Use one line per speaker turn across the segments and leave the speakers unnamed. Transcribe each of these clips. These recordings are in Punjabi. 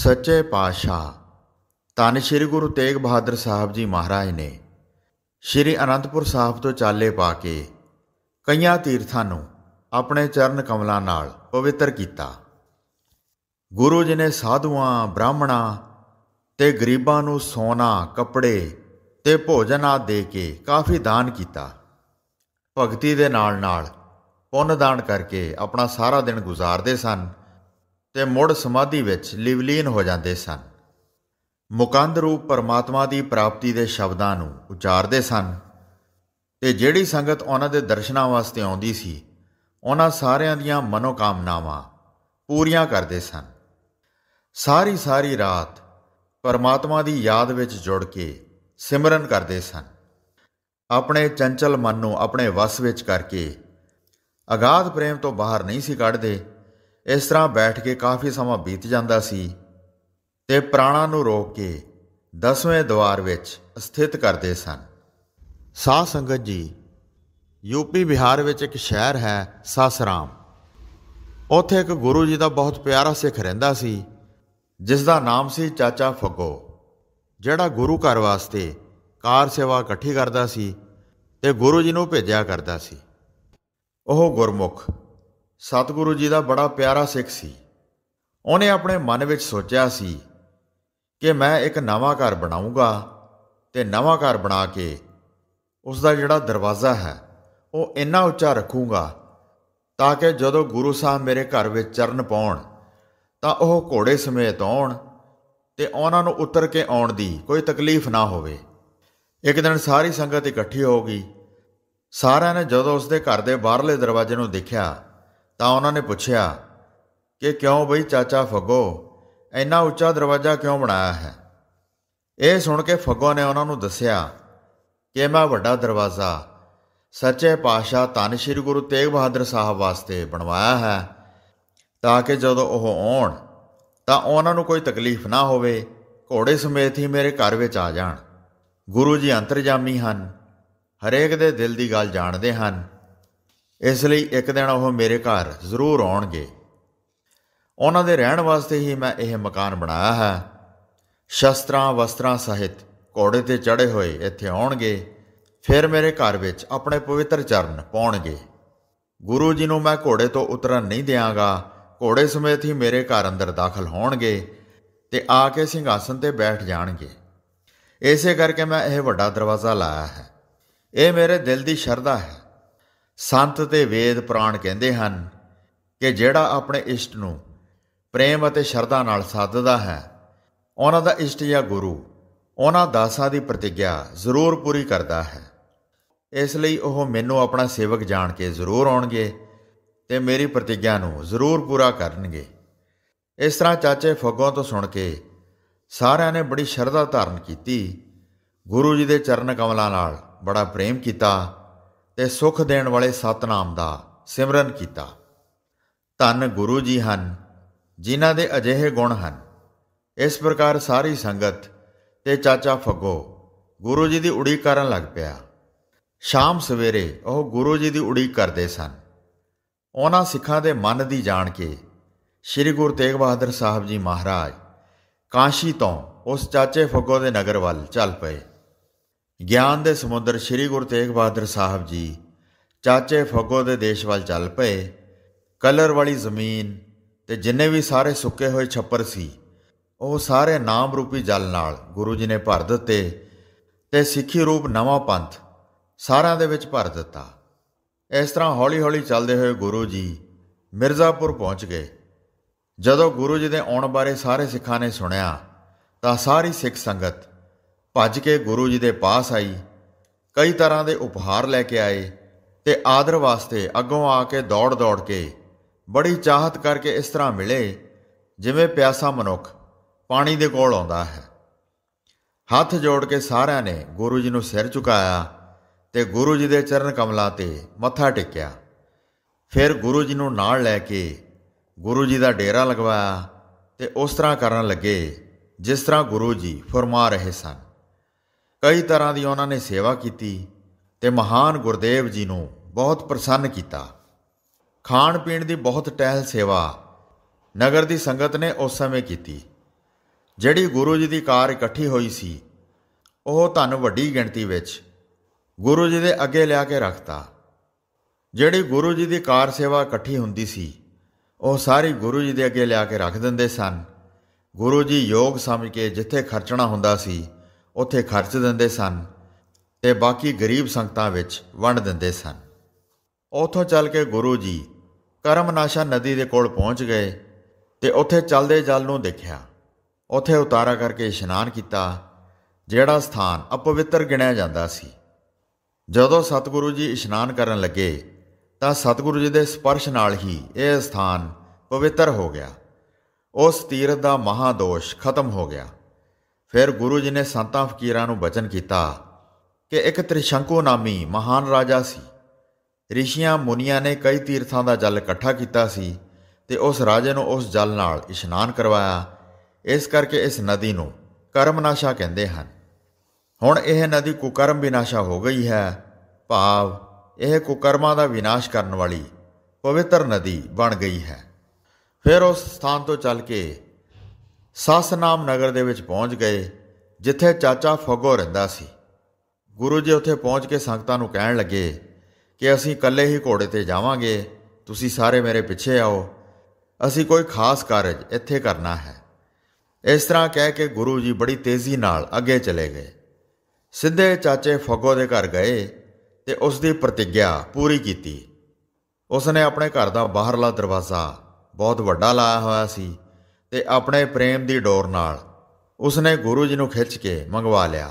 ਸੱਚੇ ਪਾਤਸ਼ਾਹ ਧੰਨ ਸ੍ਰੀ ਗੁਰੂ ਤੇਗ ਬਹਾਦਰ ਸਾਹਿਬ ਜੀ ਮਹਾਰਾਜ ਨੇ ਸ੍ਰੀ ਅਨੰਦਪੁਰ ਸਾਹਿਬ ਤੋਂ ਚਾਲੇ ਪਾ ਕੇ ਕਈਆਂ ਤੀਰਥਾਂ ਨੂੰ ਆਪਣੇ ਚਰਨ ਕਮਲਾਂ ਨਾਲ ਪਵਿੱਤਰ ਕੀਤਾ ਗੁਰੂ ਜੀ ਨੇ ਸਾਧੂਆਂ ਬ੍ਰਾਹਮਣਾਂ ਤੇ ਗਰੀਬਾਂ ਨੂੰ ਸੋਨਾ ਕੱਪੜੇ ਤੇ ਭੋਜਨ ਆ ਦੇ ਕੇ ਕਾਫੀ ਦਾਨ ਕੀਤਾ ਭਗਤੀ ਦੇ ਨਾਲ ਨਾਲ ਪੁੰਨ ਦਾਨ ਕਰਕੇ ਆਪਣਾ ਸਾਰਾ ਦਿਨ ਗੁਜ਼ਾਰਦੇ ਸਨ ਤੇ ਮੁੜ ਸਮਾਧੀ ਵਿੱਚ ਲਿਵਲੀਨ ਹੋ ਜਾਂਦੇ ਸਨ ਮੁਕੰਦ ਰੂਪ ਪਰਮਾਤਮਾ ਦੀ ਪ੍ਰਾਪਤੀ ਦੇ ਸ਼ਬਦਾਂ ਨੂੰ ਉਚਾਰਦੇ ਸਨ ਤੇ ਜਿਹੜੀ ਸੰਗਤ ਉਹਨਾਂ ਦੇ ਦਰਸ਼ਨਾਂ ਵਾਸਤੇ ਆਉਂਦੀ ਸੀ ਉਹਨਾਂ ਸਾਰਿਆਂ ਦੀਆਂ ਮਨੋਕਾਮਨਾਵਾਂ ਪੂਰੀਆਂ ਕਰਦੇ ਸਨ ਸਾਰੀ ਸਾਰੀ ਰਾਤ ਪਰਮਾਤਮਾ ਦੀ ਯਾਦ ਵਿੱਚ ਜੁੜ ਕੇ ਸਿਮਰਨ ਕਰਦੇ ਸਨ ਆਪਣੇ ਚੰਚਲ ਮਨ ਨੂੰ ਆਪਣੇ ਵਸ ਵਿੱਚ ਕਰਕੇ ਅਗਾਧ ਪ੍ਰੇਮ ਤੋਂ ਬਾਹਰ ਨਹੀਂ ਸੀ ਕੱਢਦੇ ਇਸ ਤਰ੍ਹਾਂ ਬੈਠ ਕੇ ਕਾਫੀ ਸਮਾਂ ਬੀਤ ਜਾਂਦਾ ਸੀ ਤੇ ਪ੍ਰਾਣਾ ਨੂੰ ਰੋਕ ਕੇ ਦਸਵੇਂ ਦਵਾਰ ਵਿੱਚ ਸਥਿਤ ਕਰਦੇ ਸਨ ਸਾਹ ਸੰਗਤ ਜੀ ਯੂਪੀ ਬਿਹਾਰ ਵਿੱਚ ਇੱਕ ਸ਼ਹਿਰ ਹੈ ਸਸਰਾਮ ਉੱਥੇ ਇੱਕ ਗੁਰੂ ਜੀ ਦਾ ਬਹੁਤ ਪਿਆਰਾ ਸਿੱਖ ਰਹਿੰਦਾ ਸੀ ਜਿਸ ਦਾ ਨਾਮ ਸੀ ਚਾਚਾ ਫੱਗੋ ਜਿਹੜਾ ਗੁਰੂ ਘਰ ਵਾਸਤੇ ਕਾਰ ਸੇਵਾ ਇਕੱਠੀ ਕਰਦਾ ਸੀ ਤੇ ਗੁਰੂ ਜੀ ਨੂੰ ਭੇਜਿਆ ਕਰਦਾ ਸੀ ਉਹ ਗੁਰਮੁਖ ਸਤਿਗੁਰੂ ਜੀ ਦਾ ਬੜਾ ਪਿਆਰਾ ਸਿੱਖ ਸੀ ਉਹਨੇ ਆਪਣੇ ਮਨ ਵਿੱਚ ਸੋਚਿਆ ਸੀ ਕਿ ਮੈਂ ਇੱਕ ਨਵਾਂ ਘਰ ਬਣਾਉਂਗਾ ਤੇ ਨਵਾਂ ਘਰ ਬਣਾ ਕੇ ਉਸ ਦਾ ਜਿਹੜਾ ਦਰਵਾਜ਼ਾ ਹੈ ਉਹ ਇੰਨਾ ਉੱਚਾ ਰੱਖੂੰਗਾ ਤਾਂ ਕਿ ਜਦੋਂ ਗੁਰੂ ਸਾਹਿਬ ਮੇਰੇ ਘਰ ਵਿੱਚ ਚਰਨ ਪਾਉਣ ਤਾਂ ਉਹ ਘੋੜੇ ਸਮੇਤ ਆਉਣ ਤੇ ਉਹਨਾਂ ਨੂੰ ਉਤਰ ਕੇ ਆਉਣ ਦੀ ਕੋਈ ਤਕਲੀਫ ਨਾ ਹੋਵੇ ਇੱਕ ਦਿਨ ਸਾਰੀ ਸੰਗਤ ਇਕੱਠੀ ਹੋ ਗਈ ਸਾਰਿਆਂ ਨੇ ਜਦੋਂ ਉਸ ਦੇ ਘਰ ਦੇ ਬਾਹਰਲੇ ਦਰਵਾਜ਼ੇ ਨੂੰ ਦੇਖਿਆ ਤਾਂ ਉਹਨਾਂ ਨੇ ਪੁੱਛਿਆ ਕਿ ਕਿਉਂ ਬਈ ਚਾਚਾ ਫੱਗੋ ਇੰਨਾ ਉੱਚਾ ਦਰਵਾਜ਼ਾ ਕਿਉਂ ਬਣਾਇਆ ਹੈ ਇਹ ਸੁਣ ਕੇ ਫੱਗੋ ਨੇ ਉਹਨਾਂ ਨੂੰ ਦੱਸਿਆ ਕਿ ਮੈਂ ਵੱਡਾ ਦਰਵਾਜ਼ਾ ਸੱਚੇ ਪਾਤਸ਼ਾਹ ਧੰਨ ਸ੍ਰੀ ਗੁਰੂ ਤੇਗ ਬਹਾਦਰ ਸਾਹਿਬ ਵਾਸਤੇ ਬਣਵਾਇਆ ਹੈ ਤਾਂ ਕਿ ਜਦੋਂ ਉਹ ਆਉਣ ਤਾਂ ਉਹਨਾਂ ਨੂੰ ਕੋਈ ਤਕਲੀਫ ਨਾ ਹੋਵੇ ਘੋੜੇ ਸਮੇਤ ਹੀ ਮੇਰੇ ਘਰ ਵਿੱਚ ਆ ਜਾਣ ਗੁਰੂ ਜੀ ਅੰਤਰਜਾਮੀ ਹਨ ਹਰੇਕ ਦੇ ਦਿਲ ਦੀ ਗੱਲ ਜਾਣਦੇ ਹਨ ਇਸ ਲਈ ਇੱਕ ਦਿਨ ਉਹ ਮੇਰੇ ਘਰ ਜ਼ਰੂਰ ਆਉਣਗੇ ਉਹਨਾਂ ਦੇ ਰਹਿਣ ਵਾਸਤੇ ਹੀ ਮੈਂ ਇਹ ਮਕਾਨ ਬਣਾਇਆ ਹੈ ਸ਼ਸਤਰਾਂ ਵਸਤਰਾਂ ਸਹਿਤ ਘੋੜੇ ਤੇ ਚੜੇ ਹੋਏ ਇੱਥੇ ਆਉਣਗੇ ਫਿਰ ਮੇਰੇ ਘਰ ਵਿੱਚ ਆਪਣੇ ਪਵਿੱਤਰ ਚਰਨ ਪਾਉਣਗੇ ਗੁਰੂ ਜੀ ਨੂੰ ਮੈਂ ਘੋੜੇ ਤੋਂ ਉਤਰਨ ਨਹੀਂ ਦਿਆਂਗਾ ਘੋੜੇ ਸਮੇਤ ਹੀ ਮੇਰੇ ਘਰ ਅੰਦਰ ਦਾਖਲ ਹੋਣਗੇ ਤੇ ਆ ਕੇ ਸਿੰਘਾਸਨ ਤੇ ਬੈਠ ਜਾਣਗੇ ਇਸੇ ਕਰਕੇ ਮੈਂ ਇਹ ਵੱਡਾ ਦਰਵਾਜ਼ਾ ਲਾਇਆ ਹੈ ਇਹ ਮੇਰੇ ਦਿਲ ਦੀ ਸ਼ਰਧਾ ਹੈ ਸੰਤ ਤੇ ਵੇਦ ਪ੍ਰਾਣ ਕਹਿੰਦੇ ਹਨ ਕਿ ਜਿਹੜਾ ਆਪਣੇ ਇਸ਼ਟ ਨੂੰ ਪ੍ਰੇਮ ਅਤੇ ਸ਼ਰਧਾ ਨਾਲ ਸਾਧਦਾ ਹੈ ਉਹਨਾਂ ਦਾ ਇਸ਼ਟ ਜਾਂ ਗੁਰੂ ਉਹਨਾਂ ਦਾਸਾਂ ਦੀ ਪ੍ਰਤੀਗਿਆ ਜ਼ਰੂਰ ਪੂਰੀ ਕਰਦਾ ਹੈ ਇਸ ਲਈ ਉਹ ਮੈਨੂੰ ਆਪਣਾ ਸੇਵਕ ਜਾਣ ਕੇ ਜ਼ਰੂਰ ਆਉਣਗੇ ਤੇ ਮੇਰੀ ਪ੍ਰਤੀਗਿਆ ਨੂੰ ਜ਼ਰੂਰ ਪੂਰਾ ਕਰਨਗੇ ਇਸ ਤਰ੍ਹਾਂ ਚਾਚੇ ਫੱਗੋਂ ਤੋਂ ਸੁਣ ਕੇ ਸਾਰਿਆਂ ਨੇ ਬੜੀ ਸ਼ਰਧਾ ਧਾਰਨ ਕੀਤੀ ਗੁਰੂ ਜੀ ਦੇ ਚਰਨ ਕਮਲਾਂ ਨਾਲ ਬੜਾ ਪ੍ਰੇਮ ਕੀਤਾ ਤੇ ਸੁਖ ਦੇਣ ਵਾਲੇ ਸਤਨਾਮ ਦਾ ਸਿਮਰਨ ਕੀਤਾ ਧੰਨ ਗੁਰੂ ਜੀ ਹਨ ਜਿਨ੍ਹਾਂ ਦੇ ਅਜਿਹੇ ਗੁਣ ਹਨ ਇਸ ਪ੍ਰਕਾਰ ਸਾਰੀ ਸੰਗਤ ਤੇ ਚਾਚਾ ਫੱਗੋ ਗੁਰੂ ਜੀ ਦੀ ਉਡੀਕ ਕਰਨ ਲੱਗ ਪਿਆ ਸ਼ਾਮ ਸਵੇਰੇ ਉਹ ਗੁਰੂ ਜੀ ਦੀ ਉਡੀਕ ਕਰਦੇ ਸਨ ਉਹਨਾਂ ਸਿੱਖਾਂ ਦੇ ਮਨ ਦੀ ਜਾਣ ਕੇ ਸ੍ਰੀ ਗੁਰੂ ਤੇਗ ਬਹਾਦਰ ਸਾਹਿਬ ਜੀ ਮਹਾਰਾਜ ਕਾਸ਼ੀ ਤੋਂ ਉਸ ਚਾਚੇ ਫੱਗੋ ਦੇ ਨਗਰ ਵੱਲ ਚੱਲ ਪਏ ਗਿਆਨ ਦੇ ਸਮੁੰਦਰ ਸ੍ਰੀ ਗੁਰੂ ਤੇਗ ਬਹਾਦਰ ਸਾਹਿਬ ਜੀ ਚਾਚੇ ਫੱਗੋ ਦੇ ਦੇਸ਼ ਵੱਲ ਚੱਲ ਪਏ ਕਲਰ ਵਾਲੀ ਜ਼ਮੀਨ ਤੇ ਜਿੰਨੇ ਵੀ ਸਾਰੇ ਸੁੱਕੇ ਹੋਏ ਛੱਪਰ ਸੀ ਉਹ ਸਾਰੇ ਨਾਮ ਰੂਪੀ ਜਲ ਨਾਲ ਗੁਰੂ ਜੀ ਨੇ ਭਰ ਦਿੱਤੇ ਤੇ ਸਿੱਖੀ ਰੂਪ ਨਵਾਂ ਪੰਥ ਸਾਰਿਆਂ ਦੇ ਵਿੱਚ ਭਰ ਦਿੱਤਾ ਇਸ ਤਰ੍ਹਾਂ ਹੌਲੀ-ਹੌਲੀ ਚੱਲਦੇ ਹੋਏ ਗੁਰੂ ਜੀ ਮਿਰਜ਼ਾਪੁਰ ਪਹੁੰਚ ਗਏ ਜਦੋਂ ਗੁਰੂ ਜੀ ਦੇ ਆਉਣ ਬਾਰੇ ਸਾਰੇ ਸਿੱਖਾਂ ਨੇ ਸੁਣਿਆ ਤਾਂ ਸਾਰੀ ਸਿੱਖ ਸੰਗਤ ਭੱਜ ਕੇ ਗੁਰੂ ਜੀ ਦੇ ਪਾਸ ਆਈ ਕਈ ਤਰ੍ਹਾਂ ਦੇ ਉਪਹਾਰ ਲੈ ਕੇ ਆਏ ਤੇ ਆਦਰ ਵਾਸਤੇ ਅੱਗੋਂ ਆ ਕੇ ਦੌੜ ਦੌੜ ਕੇ ਬੜੀ ਚਾਹਤ ਕਰਕੇ ਇਸ ਤਰ੍ਹਾਂ ਮਿਲੇ ਜਿਵੇਂ ਪਿਆਸਾ ਮਨੁੱਖ ਪਾਣੀ ਦੇ ਕੋਲ ਆਉਂਦਾ ਹੈ ਹੱਥ ਜੋੜ ਕੇ ਸਾਰਿਆਂ ਨੇ ਗੁਰੂ ਜੀ ਨੂੰ ਸਿਰ ਝੁਕਾਇਆ ਤੇ ਗੁਰੂ ਜੀ ਦੇ ਚਰਨ ਕਮਲਾਂ ਤੇ ਮੱਥਾ ਟੇਕਿਆ ਫਿਰ ਗੁਰੂ ਜੀ ਨੂੰ ਨਾਲ ਲੈ ਕੇ ਗੁਰੂ ਜੀ ਦਾ ਡੇਰਾ ਲਗਵਾਇਆ ਤੇ ਉਸ ਤਰ੍ਹਾਂ ਕਰਨ ਲੱਗੇ ਜਿਸ ਤਰ੍ਹਾਂ ਗੁਰੂ ਜੀ ਫਰਮਾ ਰਹੇ ਸਨ ਕਈ ਤਰ੍ਹਾਂ ਦੀ ਉਹਨਾਂ ਨੇ ਸੇਵਾ ਕੀਤੀ ਤੇ ਮਹਾਨ ਗੁਰਦੇਵ ਜੀ ਨੂੰ ਬਹੁਤ ਪ੍ਰਸੰਨ ਕੀਤਾ ਖਾਣ ਪੀਣ ਦੀ ਬਹੁਤ ਟਹਿਲ ਸੇਵਾ ਨਗਰ ਦੀ ਸੰਗਤ ਨੇ ਉਸ ਸਮੇਂ ਕੀਤੀ ਜਿਹੜੀ ਗੁਰੂ ਜੀ ਦੀ ਕਾਰ ਇਕੱਠੀ ਹੋਈ ਸੀ ਉਹ ਧਨ ਵੱਡੀ ਗਿਣਤੀ ਵਿੱਚ ਗੁਰੂ ਜੀ ਦੇ ਅੱਗੇ ਲਿਆ ਕੇ ਰੱਖਤਾ ਜਿਹੜੀ ਗੁਰੂ ਜੀ ਦੀ ਕਾਰ ਸੇਵਾ ਇਕੱਠੀ ਹੁੰਦੀ ਸੀ ਉਹ ਸਾਰੀ ਗੁਰੂ ਜੀ ਦੇ ਅੱਗੇ ਲਿਆ ਕੇ ਰੱਖ ਦਿੰਦੇ ਸਨ ਗੁਰੂ ਜੀ ਯੋਗ ਸਮਝ ਕੇ ਜਿੱਥੇ ਖਰਚਣਾ ਹੁੰਦਾ ਸੀ ਉੱਥੇ ਖਰਚ ਦਿੰਦੇ ਸਨ ਤੇ ਬਾਕੀ ਗਰੀਬ ਸੰਗਤਾਂ ਵਿੱਚ ਵੰਡ ਦਿੰਦੇ ਸਨ ਉੱਥੋਂ ਚੱਲ ਕੇ ਗੁਰੂ ਜੀ ਕਰਮਨਾਸ਼ਾ ਨਦੀ ਦੇ ਕੋਲ ਪਹੁੰਚ ਗਏ ਤੇ ਉੱਥੇ ਚੱਲਦੇ ਜਲ ਨੂੰ ਦੇਖਿਆ ਉੱਥੇ ਉਤਾਰਾ ਕਰਕੇ ਇਸ਼ਨਾਨ ਕੀਤਾ ਜਿਹੜਾ ਸਥਾਨ ਅਪਵਿੱਤਰ ਗਿਣਿਆ ਜਾਂਦਾ ਸੀ ਜਦੋਂ ਸਤਿਗੁਰੂ ਜੀ ਇਸ਼ਨਾਨ ਕਰਨ ਲੱਗੇ ਤਾਂ ਸਤਿਗੁਰੂ ਜੀ ਦੇ ਸਪਰਸ਼ ਨਾਲ ਹੀ ਇਹ ਸਥਾਨ ਪਵਿੱਤਰ ਹੋ ਗਿਆ ਉਸ ਤੀਰਤ ਦਾ ਮਹਾਦੋਸ਼ ਖਤਮ ਹੋ ਗਿਆ ਫਿਰ ਗੁਰੂ ਜੀ ਨੇ ਸੰਤਾਂ ਫਕੀਰਾਂ ਨੂੰ ਬਚਨ ਕੀਤਾ ਕਿ ਇੱਕ ਤ੍ਰਿਸ਼ੰਕੂ ਨਾਮੀ ਮਹਾਨ ਰਾਜਾ ਸੀ ਰਿਸ਼ੀਆਂ ਮੁਨੀਆਂ ਨੇ ਕਈ ਤੀਰਥਾਂ ਦਾ ਜਲ ਇਕੱਠਾ ਕੀਤਾ ਸੀ ਤੇ ਉਸ ਰਾਜੇ ਨੂੰ ਉਸ ਜਲ ਨਾਲ ਇਸ਼ਨਾਨ ਕਰਵਾਇਆ ਇਸ ਕਰਕੇ ਇਸ ਨਦੀ ਨੂੰ ਕਰਮਨਾਸ਼ਾ ਕਹਿੰਦੇ ਹਨ ਹੁਣ ਇਹ ਨਦੀ ਕੁਕਰਮ ਵਿਨਾਸ਼ਾ ਹੋ ਗਈ ਹੈ ਭਾਵ ਇਹ ਕੁਕਰਮਾਂ ਦਾ ਵਿਨਾਸ਼ ਕਰਨ ਵਾਲੀ ਪਵਿੱਤਰ ਨਦੀ ਬਣ ਗਈ ਹੈ ਫਿਰ ਉਸ ਸਥਾਨ ਤੋਂ ਚੱਲ ਕੇ ਸਾਸਨਾਮ ਨਗਰ ਦੇ ਵਿੱਚ ਪਹੁੰਚ ਗਏ ਜਿੱਥੇ ਚਾਚਾ ਫੱਗੋ ਰਹਿੰਦਾ ਸੀ ਗੁਰੂ ਜੀ ਉੱਥੇ ਪਹੁੰਚ ਕੇ ਸੰਗਤਾਂ ਨੂੰ ਕਹਿਣ ਲੱਗੇ ਕਿ ਅਸੀਂ ਇਕੱਲੇ ਹੀ ਘੋੜੇ ਤੇ ਜਾਵਾਂਗੇ ਤੁਸੀਂ ਸਾਰੇ ਮੇਰੇ ਪਿੱਛੇ ਆਓ ਅਸੀਂ ਕੋਈ ਖਾਸ ਕਾਰਜ ਇੱਥੇ ਕਰਨਾ ਹੈ ਇਸ ਤਰ੍ਹਾਂ ਕਹਿ ਕੇ ਗੁਰੂ ਜੀ ਬੜੀ ਤੇਜ਼ੀ ਨਾਲ ਅੱਗੇ ਚਲੇ ਗਏ ਸਿੱਧੇ ਚਾਚੇ ਫੱਗੋ ਦੇ ਘਰ ਗਏ ਤੇ ਉਸ ਦੀ ਪ੍ਰਤੀਗਿਆ ਪੂਰੀ ਕੀਤੀ ਉਸ ਨੇ ਆਪਣੇ ਘਰ ਦਾ ਬਾਹਰਲਾ ਦਰਵਾਜ਼ਾ ਬਹੁਤ ਵੱਡਾ ਲਾਇਆ ਹੋਇਆ ਸੀ ਤੇ ਆਪਣੇ ਪ੍ਰੇਮ ਦੀ ਡੋਰ ਨਾਲ ਉਸਨੇ ਗੁਰੂ ਜੀ ਨੂੰ ਖਿੱਚ ਕੇ ਮੰਗਵਾ ਲਿਆ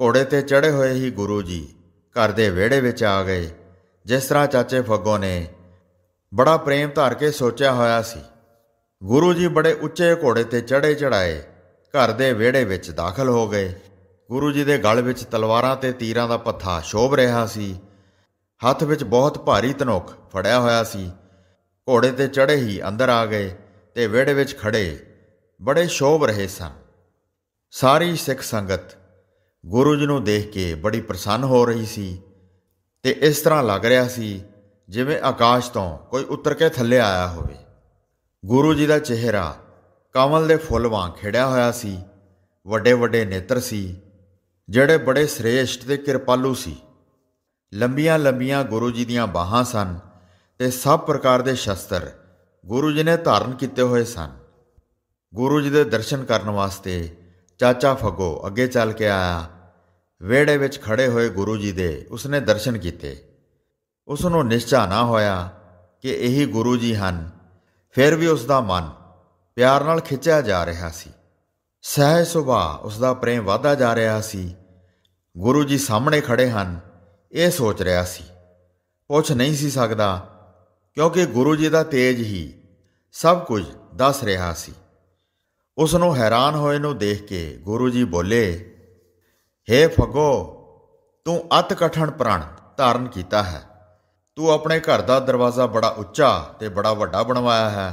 ਘੋੜੇ ਤੇ ਚੜੇ ਹੋਏ ਹੀ ਗੁਰੂ ਜੀ ਘਰ ਦੇ ਵਿਹੜੇ ਵਿੱਚ ਆ ਗਏ ਜਿਸ ਤਰ੍ਹਾਂ ਚਾਚੇ ਫੱਗੋ ਨੇ ਬੜਾ ਪ੍ਰੇਮ ਧਾਰ ਕੇ ਸੋਚਿਆ ਹੋਇਆ ਸੀ ਗੁਰੂ ਜੀ ਬੜੇ ਉੱਚੇ ਘੋੜੇ ਤੇ ਚੜੇ ਚੜਾਏ ਘਰ ਦੇ ਵਿਹੜੇ ਵਿੱਚ ਦਾਖਲ ਹੋ ਗਏ ਗੁਰੂ ਜੀ ਦੇ ਗਲ ਵਿੱਚ ਤਲਵਾਰਾਂ ਤੇ ਤੀਰਾਂ ਦਾ ਪੱਥਾ ਸ਼ੋਭ ਰਿਹਾ ਸੀ ਹੱਥ ਵਿੱਚ ਬਹੁਤ ਭਾਰੀ ਤਨੋਖ ਫੜਿਆ ਹੋਇਆ ਸੀ ਘੋੜੇ ਤੇ ਚੜੇ ਹੀ ਅੰਦਰ ਆ ਗਏ ਤੇ ਵਿੜੇ ਵਿੱਚ ਖੜੇ ਬੜੇ ਸ਼ੋਭ ਰਹੇ ਸਨ ਸਾਰੀ ਸਿੱਖ ਸੰਗਤ ਗੁਰੂ ਜੀ ਨੂੰ ਦੇਖ ਕੇ ਬੜੀ ਪ੍ਰਸੰਨ ਹੋ ਰਹੀ ਸੀ ਤੇ ਇਸ ਤਰ੍ਹਾਂ ਲੱਗ ਰਿਹਾ ਸੀ ਜਿਵੇਂ ਆਕਾਸ਼ ਤੋਂ ਕੋਈ ਉਤਰ ਕੇ ਥੱਲੇ ਆਇਆ ਹੋਵੇ ਗੁਰੂ ਜੀ ਦਾ ਚਿਹਰਾ ਕਮਲ ਦੇ ਫੁੱਲ ਵਾਂਗ ਖਿੜਿਆ ਹੋਇਆ ਸੀ ਵੱਡੇ ਵੱਡੇ ਨੇਤਰ ਸੀ ਜਿਹੜੇ ਬੜੇ ਸ੍ਰੇਸ਼ਟ ਤੇ ਕਿਰਪਾਲੂ ਸੀ ਲੰਬੀਆਂ ਲੰਬੀਆਂ ਗੁਰੂ ਜੀ ਦੀਆਂ ਬਾਹਾਂ ਸਨ ਤੇ ਸਭ ਪ੍ਰਕਾਰ ਦੇ ਸ਼ਸਤਰ ਗੁਰੂ ਜੀ ਨੇ ਧਾਰਨ ਕੀਤੇ ਹੋਏ ਸਨ ਗੁਰੂ ਜੀ ਦੇ ਦਰਸ਼ਨ ਕਰਨ ਵਾਸਤੇ ਚਾਚਾ ਫਗੋ ਅੱਗੇ ਚੱਲ ਕੇ ਆਇਆ ਵੇੜੇ ਵਿੱਚ ਖੜੇ ਹੋਏ ਗੁਰੂ ਜੀ ਦੇ ਉਸਨੇ ਦਰਸ਼ਨ ਕੀਤੇ ਉਸ ਨੂੰ ਨਿਸ਼ਚਾ ਨਾ ਹੋਇਆ ਕਿ ਇਹੀ ਗੁਰੂ ਜੀ ਹਨ ਫਿਰ ਵੀ ਉਸ ਦਾ ਮਨ ਪਿਆਰ ਨਾਲ ਖਿੱਚਿਆ ਜਾ ਰਿਹਾ ਸੀ ਸਹਿ ਸੁਭਾ ਉਸ ਦਾ ਪ੍ਰੇਮ ਵਧਦਾ ਜਾ ਰਿਹਾ ਸੀ ਗੁਰੂ ਜੀ ਸਾਹਮਣੇ ਖੜੇ ਹਨ ਇਹ ਸੋਚ ਰਿਹਾ ਸੀ ਪੁੱਛ ਨਹੀਂ ਸੀ ਸਕਦਾ ਕਿਉਂਕਿ ਗੁਰੂ ਜੀ ਦਾ ਤੇਜ ਹੀ ਸਭ ਕੁਝ ਦੱਸ ਰਿਹਾ ਸੀ ਉਸ ਨੂੰ ਹੈਰਾਨ ਹੋਏ ਨੂੰ ਦੇਖ ਕੇ ਗੁਰੂ ਜੀ ਬੋਲੇ हे ਫਗੋ ਤੂੰ ਅਤ ਕਠਣ ਪ੍ਰਣ ਧਾਰਨ ਕੀਤਾ ਹੈ ਤੂੰ ਆਪਣੇ ਘਰ ਦਾ ਦਰਵਾਜ਼ਾ ਬੜਾ ਉੱਚਾ ਤੇ ਬੜਾ ਵੱਡਾ ਬਣਵਾਇਆ ਹੈ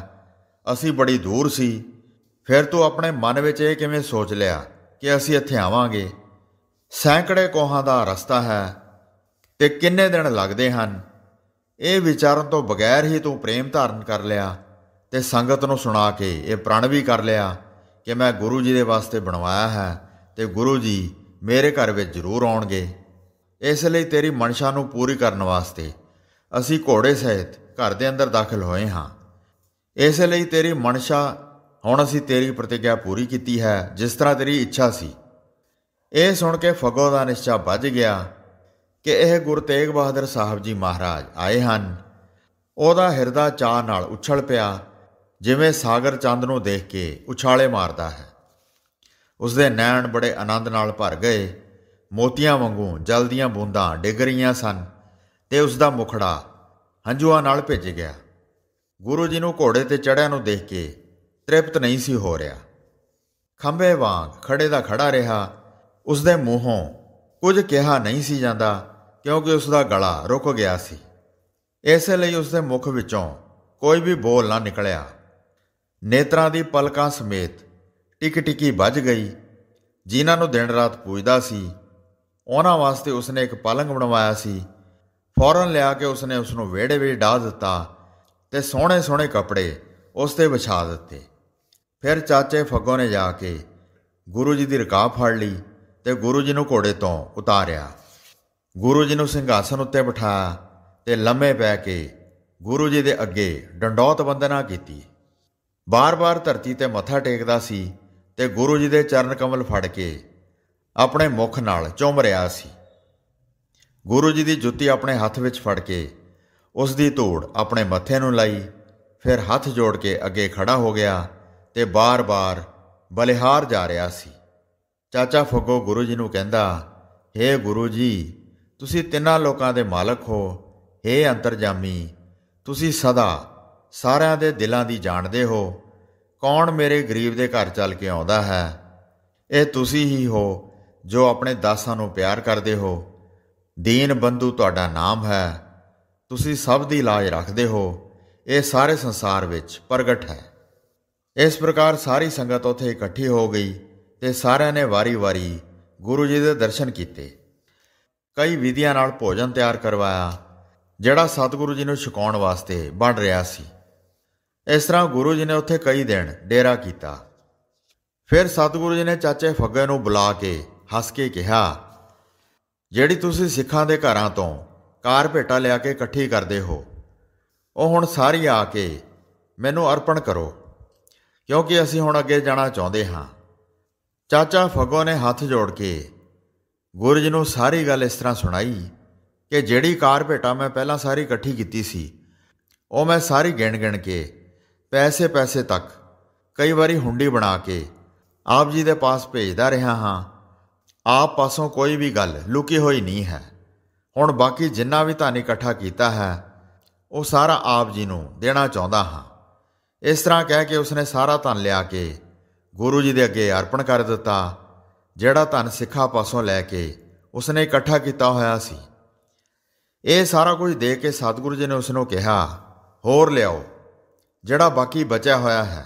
ਅਸੀਂ ਬੜੀ ਦੂਰ ਸੀ ਫਿਰ ਤੂੰ ਆਪਣੇ ਮਨ ਵਿੱਚ ਇਹ ਕਿਵੇਂ ਸੋਚ ਲਿਆ ਕਿ ਅਸੀਂ ਇੱਥੇ ਆਵਾਂਗੇ ਸੈਂਕੜੇ ਕੋਹਾਂ ਦਾ ਰਸਤਾ ਹੈ ਤੇ ਕਿੰਨੇ ਦਿਨ ਲੱਗਦੇ ਹਨ ਇਹ ਵਿਚਾਰਨ ਤੋਂ ਬਗੈਰ ਹੀ ਤੂੰ ਪ੍ਰੇਮ ਧਾਰਨ ਕਰ ਲਿਆ ਤੇ ਸੰਗਤ ਨੂੰ ਸੁਣਾ ਕੇ ਇਹ ਪ੍ਰਣ ਵੀ ਕਰ ਲਿਆ ਕਿ ਮੈਂ ਗੁਰੂ ਜੀ ਦੇ ਵਾਸਤੇ ਬਣਵਾਇਆ ਹੈ ਤੇ ਗੁਰੂ ਜੀ ਮੇਰੇ ਘਰ ਵਿੱਚ ਜ਼ਰੂਰ ਆਉਣਗੇ ਇਸ ਲਈ ਤੇਰੀ ਮਨਸ਼ਾ ਨੂੰ ਪੂਰੀ ਕਰਨ ਵਾਸਤੇ ਅਸੀਂ ਘੋੜੇ ਸਹਿਤ ਘਰ ਦੇ ਅੰਦਰ ਦਾਖਲ ਹੋਏ ਹਾਂ ਇਸ ਲਈ ਤੇਰੀ ਮਨਸ਼ਾ ਹੁਣ ਅਸੀਂ ਤੇਰੀ ਪ੍ਰਤੀਗਿਆ ਪੂਰੀ ਕੀਤੀ ਹੈ ਜਿਸ ਤਰ੍ਹਾਂ ਤੇਰੀ ਇੱਛਾ ਸੀ ਇਹ ਸੁਣ ਕੇ ਫਗੋ ਦਾ ਨਿਸ਼ਚਾ ਵੱਜ ਗਿਆ ਕਿ ਇਹ ਗੁਰ ਤੇਗ ਬਹਾਦਰ ਸਾਹਿਬ ਜੀ ਮਹਾਰਾਜ ਆਏ ਹਨ ਉਹਦਾ ਹਿਰਦਾ ਚਾਹ ਨਾਲ ਉਛਲ ਪਿਆ ਜਿਵੇਂ ਸਾਗਰ ਚੰਦ ਨੂੰ ਦੇਖ ਕੇ ਉਛਾਲੇ ਮਾਰਦਾ ਹੈ ਉਸ ਦੇ ਨੈਣ ਬੜੇ ਆਨੰਦ ਨਾਲ ਭਰ ਗਏ ਮੋਤੀਆਂ ਵਾਂਗੂ ਜਲਦੀਆਂ ਬੂੰਦਾਂ ਡਿੱਗ ਰਹੀਆਂ ਸਨ ਤੇ ਉਸ ਦਾ ਮੁਖੜਾ ਹੰਝੂਆਂ ਨਾਲ ਭਿੱਜ ਗਿਆ ਗੁਰੂ ਜੀ ਨੂੰ ਘੋੜੇ ਤੇ ਚੜਿਆ ਨੂੰ ਦੇਖ ਕੇ ਤ੍ਰਿਪਤ ਨਹੀਂ ਸੀ ਹੋ ਰਿਹਾ ਖੰਬੇ ਵਾਂਗ ਖੜੇ ਦਾ ਖੜਾ ਰਿਹਾ ਉਸ ਦੇ ਮੂੰਹੋਂ ਕੁਝ ਕਿਹਾ ਨਹੀਂ ਸੀ ਜਾਂਦਾ ਕਿਉਂਕਿ ਉਸ ਦਾ ਗਲਾ ਰੁਕ ਗਿਆ ਸੀ ਇਸ ਲਈ ਉਸ ਦੇ ਮੁਖ ਵਿੱਚੋਂ ਕੋਈ ਵੀ ਬੋਲ ਨਾ ਨਿਕਲਿਆ ਨੇਤਰਾਂ ਦੀ ਪਲਕਾਂ ਸਮੇਤ ਟਿਕ ਟਿਕੀ ਵੱਜ ਗਈ ਜਿਨ੍ਹਾਂ ਨੂੰ ਦਿਨ ਰਾਤ ਪੂਜਦਾ ਸੀ ਉਹਨਾਂ ਵਾਸਤੇ ਉਸਨੇ ਇੱਕ ਪਲੰਗ ਬਣਵਾਇਆ ਸੀ ਫੌਰਨ ਲਿਆ ਕੇ ਉਸਨੇ ਉਸ ਨੂੰ ਵੇੜੇ ਵਿੱਚ ਢਾ ਦਿੱਤਾ ਤੇ ਸੋਹਣੇ ਸੋਹਣੇ ਕੱਪੜੇ ਉਸ ਤੇ ਵਿਛਾ ਦਿੱਤੇ ਫਿਰ ਚਾਚੇ ਫੱਗੋ ਨੇ ਜਾ ਕੇ ਗੁਰੂ ਜੀ ਦੀ ਰਕਾਬ ਫੜ ਲਈ ਤੇ ਗੁਰੂ ਜੀ ਨੂੰ ਘੋੜੇ ਤੋਂ ਉਤਾਰਿਆ ਗੁਰੂ ਜੀ ਨੂੰ ਸਿੰਘਾਸਨ ਉੱਤੇ ਬਿਠਾਇਆ ਤੇ ਲੰਮੇ ਪੈ ਕੇ ਗੁਰੂ ਜੀ ਦੇ ਅੱਗੇ ਡੰਡੌਤ ਵੰਦਨਾ ਕੀਤੀ ਬਾਰ-ਬਾਰ ਧਰਤੀ ਤੇ ਮੱਥਾ ਟੇਕਦਾ ਸੀ ਤੇ ਗੁਰੂ ਜੀ ਦੇ ਚਰਨ ਕਮਲ ਫੜ ਕੇ ਆਪਣੇ ਮੁਖ ਨਾਲ ਚੁੰਮ ਰਿਹਾ ਸੀ ਗੁਰੂ ਜੀ ਦੀ ਜੁੱਤੀ ਆਪਣੇ ਹੱਥ ਵਿੱਚ ਫੜ ਕੇ ਉਸ ਦੀ ਧੂੜ ਆਪਣੇ ਮੱਥੇ ਨੂੰ ਲਾਈ ਫਿਰ ਹੱਥ ਜੋੜ ਕੇ ਅੱਗੇ ਖੜਾ ਹੋ ਗਿਆ ਤੇ ਬਾਰ-ਬਾਰ ਬਲਿਹਾਰ ਜਾ ਰਿਹਾ ਸੀ ਚਾਚਾ ਫੱਗੋ ਗੁਰੂ ਜੀ ਨੂੰ ਕਹਿੰਦਾ हे ਗੁਰੂ ਜੀ ਤੁਸੀਂ ਤਿੰਨਾਂ ਲੋਕਾਂ ਦੇ ਮਾਲਕ ਹੋ हे ਅੰਤਰਜਾਮੀ ਤੁਸੀਂ ਸਦਾ ਸਾਰਿਆਂ ਦੇ ਦਿਲਾਂ ਦੀ ਜਾਣਦੇ ਹੋ ਕੌਣ ਮੇਰੇ ਗਰੀਬ ਦੇ ਘਰ ਚੱਲ ਕੇ ਆਉਂਦਾ ਹੈ ਇਹ ਤੁਸੀਂ ਹੀ ਹੋ ਜੋ ਆਪਣੇ ਦਾਸਾਂ ਨੂੰ ਪਿਆਰ ਕਰਦੇ ਹੋ ਦੀਨ ਬੰਧੂ ਤੁਹਾਡਾ ਨਾਮ ਹੈ ਤੁਸੀਂ ਸਭ ਦੀ ਲਾਜ ਰੱਖਦੇ ਹੋ ਇਹ ਸਾਰੇ ਸੰਸਾਰ ਵਿੱਚ ਪ੍ਰਗਟ ਹੈ ਇਸ ਪ੍ਰਕਾਰ ਸਾਰੀ ਸੰਗਤ ਉੱਥੇ ਇਕੱਠੀ ਹੋ ਗਈ ਤੇ ਸਾਰਿਆਂ ਨੇ ਵਾਰੀ-ਵਾਰੀ ਗੁਰੂ ਜੀ ਦੇ ਦਰਸ਼ਨ ਕੀਤੇ ਕਈ ਵਿਧੀਆਂ ਨਾਲ ਭੋਜਨ ਤਿਆਰ ਕਰਵਾਇਆ ਜਿਹੜਾ ਸਤਿਗੁਰੂ ਜੀ ਨੂੰ ਛਕਾਉਣ ਵਾਸਤੇ ਬਣ ਰਿਹਾ ਸੀ ਇਸ ਤਰ੍ਹਾਂ ਗੁਰੂ ਜੀ ਨੇ ਉੱਥੇ ਕਈ ਦਿਨ ਡੇਰਾ ਕੀਤਾ ਫਿਰ ਸਤਿਗੁਰੂ ਜੀ ਨੇ ਚਾਚੇ ਫੱਗੇ ਨੂੰ ਬੁਲਾ ਕੇ ਹੱਸ ਕੇ ਕਿਹਾ ਜਿਹੜੀ ਤੁਸੀਂ ਸਿੱਖਾਂ ਦੇ ਘਰਾਂ ਤੋਂ ਕਾਰ ਭੇਟਾ ਲਿਆ ਕੇ ਇਕੱਠੀ ਕਰਦੇ ਹੋ ਉਹ ਹੁਣ ਸਾਰੀ ਆ ਕੇ ਮੈਨੂੰ ਅਰਪਣ ਕਰੋ ਕਿਉਂਕਿ ਅਸੀਂ ਹੁਣ ਅੱਗੇ ਜਾਣਾ ਚਾਹੁੰਦੇ ਹਾਂ ਚਾਚਾ ਫਗੋ ਨੇ ਹੱਥ ਜੋੜ ਕੇ ਗੁਰਜ ਨੂੰ ਸਾਰੀ ਗੱਲ ਇਸ ਤਰ੍ਹਾਂ ਸੁਣਾਈ ਕਿ ਜਿਹੜੀ ਕਾਰ ਭੇਟਾ ਮੈਂ ਪਹਿਲਾਂ ਸਾਰੀ ਇਕੱਠੀ ਕੀਤੀ ਸੀ ਉਹ ਮੈਂ ਸਾਰੀ ਗਿਣ-ਗਿਣ ਕੇ ਪੈਸੇ ਪੈਸੇ ਤੱਕ ਕਈ ਵਾਰੀ ਹੁੰਡੀ ਬਣਾ ਕੇ ਆਪ ਜੀ ਦੇ ਪਾਸ ਭੇਜਦਾ ਰਿਹਾ ਹਾਂ ਆਪ ਪਾਸੋਂ ਕੋਈ ਵੀ ਗੱਲ ਲੁਕੀ ਹੋਈ ਨਹੀਂ ਹੈ ਹੁਣ ਬਾਕੀ ਜਿੰਨਾ ਵੀ ਧਨ ਇਕੱਠਾ ਕੀਤਾ ਹੈ ਉਹ ਸਾਰਾ ਆਪ ਜੀ ਨੂੰ ਦੇਣਾ ਚਾਹੁੰਦਾ ਹਾਂ ਇਸ ਤਰ੍ਹਾਂ ਕਹਿ ਕੇ ਉਸਨੇ ਸਾਰਾ ਧਨ ਲਿਆ ਕੇ ਗੁਰੂ ਜੀ ਦੇ ਅੱਗੇ ਅਰਪਣ ਕਰ ਦਿੱਤਾ ਜਿਹੜਾ ਧਨ ਸਿੱਖਾ ਪਾਸੋਂ ਲੈ ਕੇ ਉਸਨੇ ਇਕੱਠਾ ਕੀਤਾ ਹੋਇਆ ਸੀ ਇਹ ਸਾਰਾ ਕੁਝ ਦੇ ਕੇ ਸਤਿਗੁਰੂ ਜੀ ਨੇ ਉਸ ਨੂੰ ਕਿਹਾ ਹੋਰ ਲਿਆਓ ਜਿਹੜਾ ਬਾਕੀ ਬਚਿਆ ਹੋਇਆ ਹੈ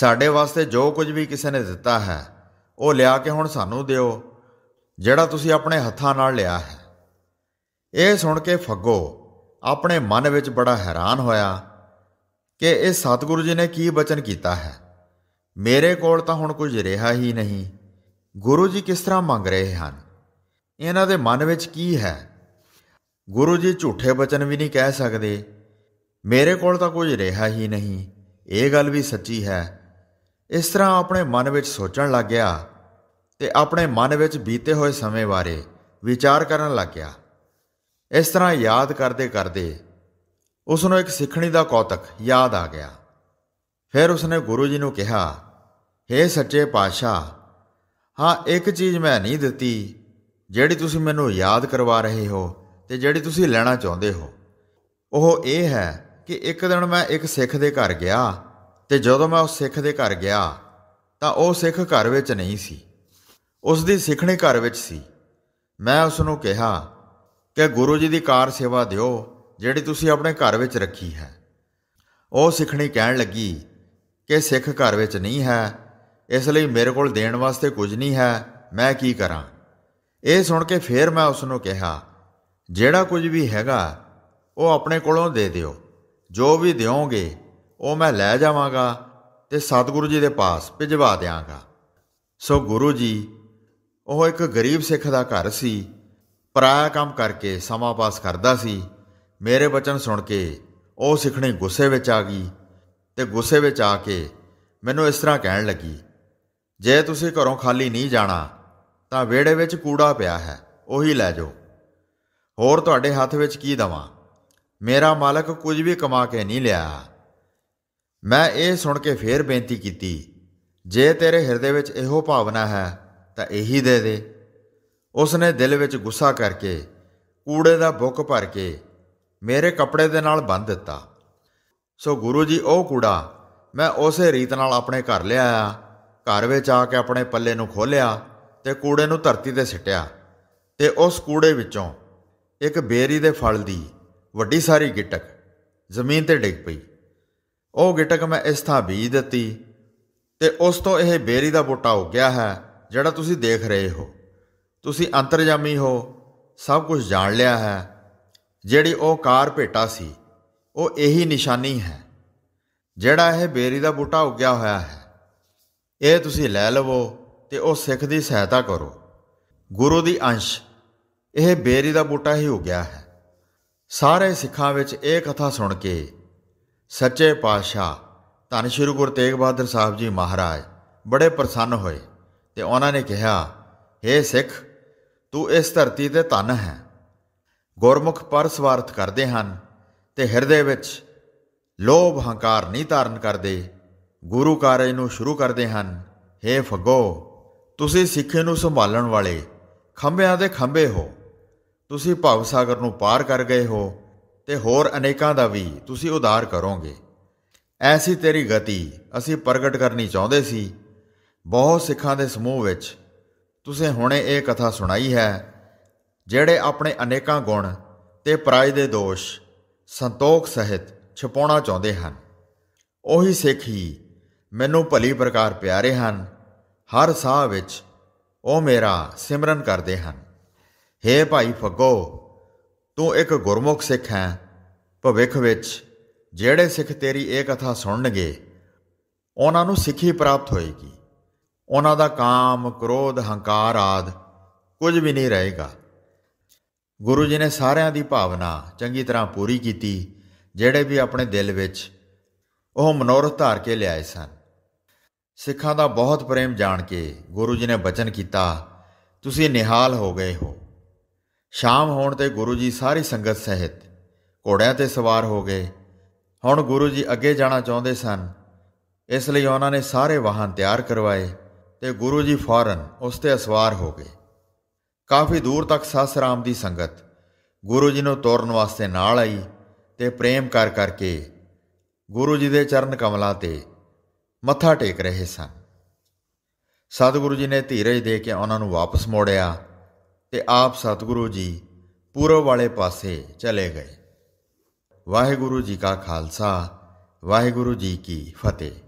ਸਾਡੇ ਵਾਸਤੇ ਜੋ ਕੁਝ ਵੀ ਕਿਸੇ ਨੇ ਦਿੱਤਾ ਹੈ ਉਹ ਲਿਆ ਕੇ ਹੁਣ ਸਾਨੂੰ ਦਿਓ ਜਿਹੜਾ ਤੁਸੀਂ ਆਪਣੇ ਹੱਥਾਂ ਨਾਲ ਲਿਆ ਹੈ ਇਹ ਸੁਣ ਕੇ ਫੱਗੋ ਆਪਣੇ ਮਨ ਵਿੱਚ ਬੜਾ ਹੈਰਾਨ ਹੋਇਆ ਕਿ ਇਹ ਸਤਿਗੁਰੂ ਜੀ ਨੇ ਕੀ ਬਚਨ ਕੀਤਾ ਹੈ ਮੇਰੇ ਕੋਲ ਤਾਂ ਹੁਣ ਕੁਝ ਰਿਹਾ ਹੀ ਨਹੀਂ ਗੁਰੂ ਜੀ ਕਿਸ ਤਰ੍ਹਾਂ ਮੰਗ ਰਹੇ ਹਨ ਇਹਨਾਂ ਦੇ ਮਨ ਵਿੱਚ ਕੀ ਹੈ ਗੁਰੂ ਜੀ ਝੂਠੇ ਬਚਨ ਵੀ ਨਹੀਂ ਕਹਿ ਸਕਦੇ ਮੇਰੇ ਕੋਲ ਤਾਂ ਕੁਝ ਰਿਹਾ ਹੀ ਨਹੀਂ ਇਹ ਗੱਲ ਵੀ ਸੱਚੀ ਹੈ ਇਸ ਤਰ੍ਹਾਂ ਆਪਣੇ ਮਨ ਵਿੱਚ ਸੋਚਣ ਲੱਗ ਗਿਆ ਤੇ ਆਪਣੇ ਮਨ ਵਿੱਚ ਬੀਤੇ ਹੋਏ ਸਮੇਂ ਬਾਰੇ ਵਿਚਾਰ ਕਰਨ ਲੱਗ ਗਿਆ ਇਸ ਤਰ੍ਹਾਂ ਯਾਦ ਕਰਦੇ ਕਰਦੇ ਉਸ ਨੂੰ ਇੱਕ ਸਿੱਖਣੀ ਦਾ ਕੌਤਕ ਯਾਦ ਆ ਗਿਆ ਫਿਰ ਉਸਨੇ ਗੁਰੂ ਜੀ ਨੂੰ ਕਿਹਾ हे ਸੱਚੇ ਪਾਤਸ਼ਾਹ ਹਾਂ ਇੱਕ ਚੀਜ਼ ਮੈਂ ਨਹੀਂ ਦਿੱਤੀ ਜਿਹੜੀ ਤੁਸੀਂ ਮੈਨੂੰ ਯਾਦ ਕਰਵਾ ਰਹੇ ਹੋ ਤੇ ਜਿਹੜੀ ਤੁਸੀਂ ਲੈਣਾ ਚਾਹੁੰਦੇ ਹੋ ਉਹ ਇਹ ਹੈ ਕਿ ਇੱਕ ਦਿਨ ਮੈਂ ਇੱਕ ਸਿੱਖ ਦੇ ਘਰ ਗਿਆ ਤੇ ਜਦੋਂ ਮੈਂ ਉਸ ਸਿੱਖ ਦੇ ਘਰ ਗਿਆ ਤਾਂ ਉਹ ਸਿੱਖ ਘਰ ਵਿੱਚ ਨਹੀਂ ਸੀ ਉਸ ਦੀ ਸਿੱਖਣੀ ਘਰ ਵਿੱਚ ਸੀ ਮੈਂ ਉਸ ਨੂੰ ਕਿਹਾ ਕਿ ਗੁਰੂ ਜੀ ਦੀ ਕਾਰ ਸੇਵਾ ਦਿਓ ਜਿਹੜੀ ਤੁਸੀਂ ਆਪਣੇ ਘਰ ਵਿੱਚ ਰੱਖੀ ਹੈ ਉਹ ਸਿੱਖਣੀ ਕਹਿਣ ਲੱਗੀ ਕਿ ਸਿੱਖ ਘਰ ਵਿੱਚ ਨਹੀਂ ਹੈ ਇਸ ਲਈ ਮੇਰੇ ਕੋਲ ਦੇਣ ਵਾਸਤੇ ਕੁਝ ਨਹੀਂ ਹੈ ਮੈਂ ਕੀ ਕਰਾਂ ਇਹ ਸੁਣ ਕੇ ਫੇਰ ਮੈਂ ਉਸ ਨੂੰ ਕਿਹਾ ਜਿਹੜਾ ਕੁਝ ਵੀ ਹੈਗਾ ਉਹ ਆਪਣੇ ਕੋਲੋਂ ਦੇ ਦਿਓ ਜੋ ਵੀ ਦਿਓਗੇ ਉਹ ਮੈਂ ਲੈ ਜਾਵਾਂਗਾ ਤੇ ਸਤਿਗੁਰੂ ਜੀ ਦੇ ਪਾਸ ਭਿਜਵਾ ਦਿਆਂਗਾ ਸੋ ਗੁਰੂ ਜੀ ਉਹ ਇੱਕ ਗਰੀਬ ਸਿੱਖ ਦਾ ਘਰ ਸੀ ਪਰਾਇਆ ਕੰਮ ਕਰਕੇ ਸਮਾਂ ਪਾਸ ਕਰਦਾ ਸੀ ਮੇਰੇ ਬਚਨ ਸੁਣ ਕੇ ਉਹ ਸਿੱਖਣੀ ਗੁੱਸੇ ਵਿੱਚ ਆ ਗਈ ਤੇ ਗੁੱਸੇ ਵਿੱਚ ਆ ਕੇ ਮੈਨੂੰ ਇਸ ਤਰ੍ਹਾਂ ਕਹਿਣ ਲੱਗੀ ਜੇ ਤੁਸੀਂ ਘਰੋਂ ਖਾਲੀ ਨਹੀਂ ਜਾਣਾ ਤਾਂ ਵਿਹੜੇ ਵਿੱਚ ਕੂੜਾ ਪਿਆ ਹੈ ਉਹੀ ਲੈ ਜਾਓ ਹੋਰ ਤੁਹਾਡੇ ਹੱਥ ਵਿੱਚ ਕੀ ਦਵਾਂ ਮੇਰਾ ਮਾਲਕ ਕੁਝ ਵੀ ਕਮਾ ਕੇ ਨਹੀਂ ਲਿਆ ਮੈਂ ਇਹ ਸੁਣ ਕੇ ਫੇਰ ਬੇਨਤੀ ਕੀਤੀ ਜੇ ਤੇਰੇ ਹਿਰਦੇ ਵਿੱਚ ਇਹੋ ਭਾਵਨਾ ਹੈ ਤਾਂ ਇਹੀ ਦੇ ਦੇ ਉਸ ਨੇ ਦਿਲ ਵਿੱਚ ਗੁੱਸਾ ਕਰਕੇ ਕੂੜੇ ਦਾ ਬੁੱਕ ਭਰ ਕੇ ਮੇਰੇ ਕੱਪੜੇ ਦੇ ਨਾਲ ਬੰਨ ਦਿੱਤਾ ਸੋ ਗੁਰੂ ਜੀ ਉਹ ਕੂੜਾ ਮੈਂ ਉਸੇ ਰੀਤ ਨਾਲ ਆਪਣੇ ਘਰ ਲਿਆ ਆ ਘਰ ਵਿੱਚ ਆ ਕੇ ਆਪਣੇ ਪੱਲੇ ਨੂੰ ਖੋਲਿਆ ਤੇ ਕੂੜੇ ਨੂੰ ਧਰਤੀ ਤੇ ਸਿੱਟਿਆ ਤੇ ਉਸ ਕੂੜੇ ਵਿੱਚੋਂ ਇੱਕ ਬੇਰੀ ਦੇ ਫਲ ਦੀ ਵੱਡੀ ਸਾਰੀ ਗਿਟਕ ਜ਼ਮੀਨ ਤੇ ਡਿੱਗ ਪਈ ਉਹ ਗਿਟਕ ਮੈਂ ਇਸ ਥਾਂ ਬੀਜ ਦਿੱਤੀ ਤੇ ਉਸ ਤੋਂ ਇਹ ਬੇਰੀ ਦਾ ਬੂਟਾ ਹੋ ਗਿਆ ਹੈ ਜਿਹੜਾ ਤੁਸੀਂ ਦੇਖ ਰਹੇ ਹੋ ਤੁਸੀਂ ਅੰਤਰਜਾਮੀ ਹੋ ਸਭ ਕੁਝ ਜਾਣ ਲਿਆ ਹੈ ਜਿਹੜੀ ਉਹ ਕਾਰ ਭੇਟਾ ਸੀ ਉਹ ਇਹੀ ਨਿਸ਼ਾਨੀ ਹੈ ਜਿਹੜਾ ਇਹ ਬੇਰੀ ਦਾ ਬੂਟਾ ਉੱਗਿਆ ਹੋਇਆ ਹੈ ਇਹ ਤੁਸੀਂ ਲੈ ਲਵੋ ਤੇ ਉਹ ਸਿੱਖ ਦੀ ਸਹਾਇਤਾ ਕਰੋ ਗੁਰੂ ਦੀ ਅੰਸ਼ ਇਹ ਬੇਰੀ ਦਾ ਬੂਟਾ ਹੀ ਹੋ ਗਿਆ ਹੈ ਸਾਰੇ ਸਿੱਖਾਂ ਵਿੱਚ ਇਹ ਕਥਾ ਸੁਣ ਕੇ ਸੱਚੇ ਪਾਤਸ਼ਾਹ ਧੰਨ ਸ਼੍ਰੀ ਗੁਰੂ ਤੇਗ ਬਹਾਦਰ ਸਾਹਿਬ ਜੀ ਮਹਾਰਾਜ ਬੜੇ ਪ੍ਰਸੰਨ ਹੋਏ ਤੇ ਉਹਨਾਂ ਨੇ ਕਿਹਾ हे ਸਿੱਖ ਤੂੰ ਇਸ ਧਰਤੀ ਤੇ ਧੰਨ ਹੈ ਗੁਰਮੁਖ ਪਰ ਸਵਾਰਥ ਕਰਦੇ ਹਨ ਤੇ ਹਿਰਦੇ ਵਿੱਚ ਲੋਭ ਹੰਕਾਰ ਨਹੀਂ ਧਾਰਨ ਕਰਦੇ ਗੁਰੂ ਕਾਰਜ ਨੂੰ ਸ਼ੁਰੂ ਕਰਦੇ ਹਨ हे ਫਗੋ ਤੁਸੀਂ ਸਿੱਖੇ ਨੂੰ ਸੰਭਾਲਣ ਵਾਲੇ ਖੰਭਿਆਂ ਦੇ ਖੰਭੇ ਹੋ ਤੁਸੀਂ ਭਵ ਸਾਗਰ ਨੂੰ ਪਾਰ ਕਰ ਗਏ ਹੋ ਤੇ ਹੋਰ ਅਨੇਕਾਂ ਦਾ ਵੀ ਤੁਸੀਂ ਉਧਾਰ ਕਰੋਗੇ ਐਸੀ ਤੇਰੀ ਗਤੀ ਅਸੀਂ ਪ੍ਰਗਟ ਕਰਨੀ ਚਾਹੁੰਦੇ ਸੀ ਬਹੁਤ ਸਿੱਖਾਂ ਦੇ ਸਮੂਹ ਵਿੱਚ ਤੁਸੀਂ ਹੁਣੇ ਇਹ ਕਥਾ ਸੁਣਾਈ ਹੈ ਜਿਹੜੇ ਆਪਣੇ ਅਨੇਕਾਂ ਗੁਣ ਤੇ ਪ੍ਰਾਇ ਦੇ ਦੋਸ਼ ਸੰਤੋਖ ਸਹਿਤ ਛਪਾਉਣਾ ਚਾਹੁੰਦੇ ਹਨ ਉਹੀ ਸਿੱਖ ਹੀ ਮੈਨੂੰ ਭਲੀ ਪ੍ਰਕਾਰ ਪਿਆਰੇ ਹਨ ਹਰ ਸਾਹ ਵਿੱਚ ਉਹ ਮੇਰਾ ਸਿਮਰਨ ਕਰਦੇ ਹਨ हे ਭਾਈ ਫੱਗੋ ਤੂੰ ਇੱਕ ਗੁਰਮੁਖ ਸਿੱਖ ਹੈ ਭਵਿੱਖ ਵਿੱਚ ਜਿਹੜੇ ਸਿੱਖ ਤੇਰੀ ਇਹ ਕਥਾ ਸੁਣਨਗੇ ਉਹਨਾਂ ਨੂੰ ਸਿੱਖੀ ਪ੍ਰਾਪਤ ਹੋਏਗੀ ਉਹਨਾਂ ਦਾ ਕਾਮ, ਕ੍ਰੋਧ, ਹੰਕਾਰ ਆਦ ਕੁਝ ਵੀ ਨਹੀਂ ਰਹੇਗਾ ਗੁਰੂ ਜੀ ਨੇ ਸਾਰਿਆਂ ਦੀ ਭਾਵਨਾ ਚੰਗੀ ਤਰ੍ਹਾਂ ਪੂਰੀ ਕੀਤੀ ਜਿਹੜੇ ਵੀ ਆਪਣੇ ਦਿਲ ਵਿੱਚ ਉਹ ਮਨੋਰਥ ਧਾਰ ਕੇ ਲਿਆਏ ਸਨ ਸਿੱਖਾਂ ਦਾ ਬਹੁਤ ਪ੍ਰੇਮ ਜਾਣ ਕੇ ਗੁਰੂ ਜੀ ਨੇ ਬਚਨ ਕੀਤਾ ਤੁਸੀਂ ਨਿਹਾਲ ਹੋ ਗਏ ਹੋ ਸ਼ਾਮ ਹੋਣ ਤੇ ਗੁਰੂ ਜੀ ਸਾਰੀ ਸੰਗਤ ਸਹਿਤ ਘੋੜਿਆਂ ਤੇ ਸਵਾਰ ਹੋ ਗਏ ਹੁਣ ਗੁਰੂ ਜੀ ਅੱਗੇ ਜਾਣਾ ਚਾਹੁੰਦੇ ਸਨ ਇਸ ਲਈ ਉਹਨਾਂ ਨੇ ਸਾਰੇ ਵਾਹਨ ਤਿਆਰ ਕਰਵਾਏ ਤੇ ਗੁਰੂ ਜੀ ਫੌਰਨ ਉਸ ਤੇ ਸਵਾਰ ਹੋ ਗਏ ਕਾਫੀ ਦੂਰ ਤੱਕ ਸਸਰਾਮ ਦੀ ਸੰਗਤ ਗੁਰੂ ਜੀ ਨੂੰ ਤੋਰਨ ਵਾਸਤੇ ਨਾਲ ਆਈ ਤੇ ਪ੍ਰੇਮ ਕਰ ਕਰਕੇ ਗੁਰੂ ਜੀ ਦੇ ਚਰਨ ਕਮਲਾਂ ਤੇ ਮੱਥਾ ਟੇਕ ਰਹੇ ਸਨ ਸਤਿਗੁਰੂ ਜੀ ਨੇ ਧੀਰਜ ਦੇ ਕੇ ਉਹਨਾਂ ਨੂੰ ਵਾਪਸ ਮੋੜਿਆ ਤੇ ਆਪ ਸਤਿਗੁਰੂ ਜੀ ਪੂਰਬ ਵਾਲੇ ਪਾਸੇ ਚਲੇ ਗਏ ਵਾਹਿਗੁਰੂ ਜੀ ਕਾ ਖਾਲਸਾ ਵਾਹਿਗੁਰੂ ਜੀ ਕੀ ਫਤਿਹ